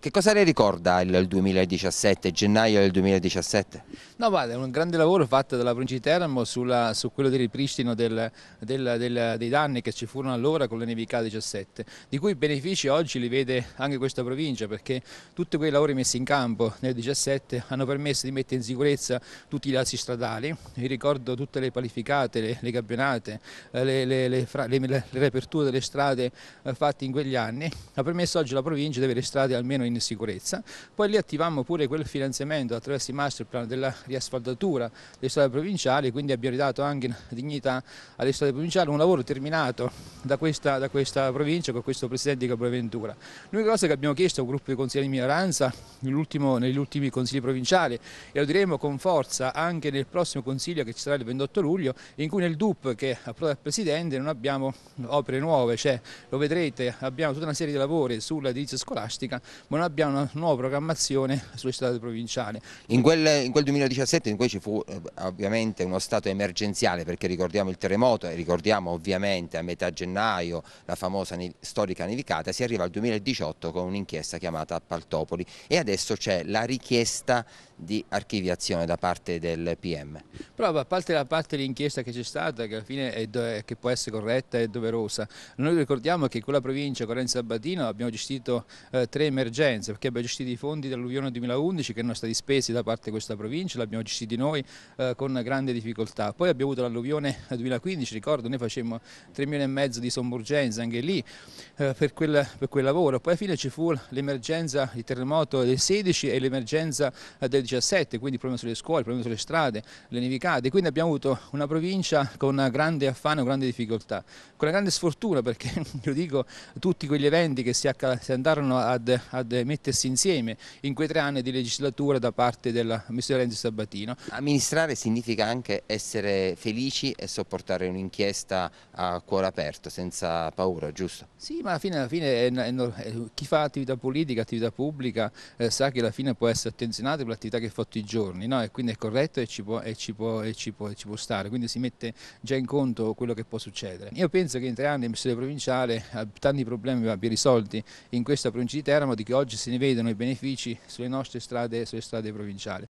Che cosa le ricorda il 2017, gennaio del 2017? No, guarda, è un grande lavoro fatto dalla provincia di Teramo sulla, su quello del ripristino del, del, del, dei danni che ci furono allora con la nevicate 17, di cui i benefici oggi li vede anche questa provincia perché tutti quei lavori messi in campo nel 2017 hanno permesso di mettere in sicurezza tutti i lazzi stradali, vi ricordo tutte le palificate, le, le campionate, eh, le, le, le, le, le delle strade eh, fatte in quegli anni, ha permesso oggi alla provincia di avere strade almeno in in sicurezza, poi lì attivammo pure quel finanziamento attraverso il master plan della riasfaldatura delle strade provinciali, quindi abbiamo ridato anche dignità alle strade provinciali, un lavoro terminato da questa, da questa provincia con questo Presidente di Capoventura. L'unica cosa che abbiamo chiesto a un gruppo di consigli di minoranza negli ultimi consigli provinciali e lo diremo con forza anche nel prossimo consiglio che ci sarà il 28 luglio, in cui nel DUP che approda il Presidente non abbiamo opere nuove, cioè, lo vedrete, abbiamo tutta una serie di lavori sull'edilizia scolastica, ma non abbiamo una nuova programmazione sulle strade provinciali. In quel, in quel 2017 in cui ci fu eh, ovviamente uno stato emergenziale perché ricordiamo il terremoto e ricordiamo ovviamente a metà gennaio la famosa ne storica nevicata, si arriva al 2018 con un'inchiesta chiamata Paltopoli e adesso c'è la richiesta di archiviazione da parte del PM. Prova, a parte la parte dell'inchiesta che c'è stata, che alla fine è che può essere corretta e doverosa, noi ricordiamo che con la provincia Corenza Abbatino abbiamo gestito eh, tre emergenze, perché abbiamo gestito i fondi dell'alluvione 2011 che erano stati spesi da parte di questa provincia, l'abbiamo gestito noi eh, con grande difficoltà. Poi abbiamo avuto l'alluvione 2015, ricordo, noi facemmo 3 milioni e mezzo di sommergenza anche lì eh, per, quel, per, quel, lavoro. Poi alla fine ci fu l'emergenza il terremoto del 16 e l'emergenza eh, del 2017, quindi problema sulle scuole, il problema sulle strade, le nevicate, quindi abbiamo avuto una provincia con grande affano, grande difficoltà, con una grande sfortuna perché, lo dico, tutti quegli eventi che si, andarono ad, ad mettersi insieme in quei tre anni di legislatura da parte del ministra Renzi Sabatino. Amministrare significa anche essere felici e sopportare un'inchiesta a cuore aperto, senza paura, giusto? Sì, ma alla fine, alla fine è, è, è, chi fa attività politica, attività pubblica, eh, sa che alla fine può essere attenzionato per l'attività vita che fa tutti i giorni, no? e quindi è corretto e ci, può, e, ci può, e, ci può, e ci può stare, quindi si mette già in conto quello che può succedere. Io penso che in tre anni l'amministratore provinciale ha tanti problemi va abbia risolti in questa provincia di Teramo di che oggi se ne vedono i benefici sulle nostre strade, sulle strade provinciali.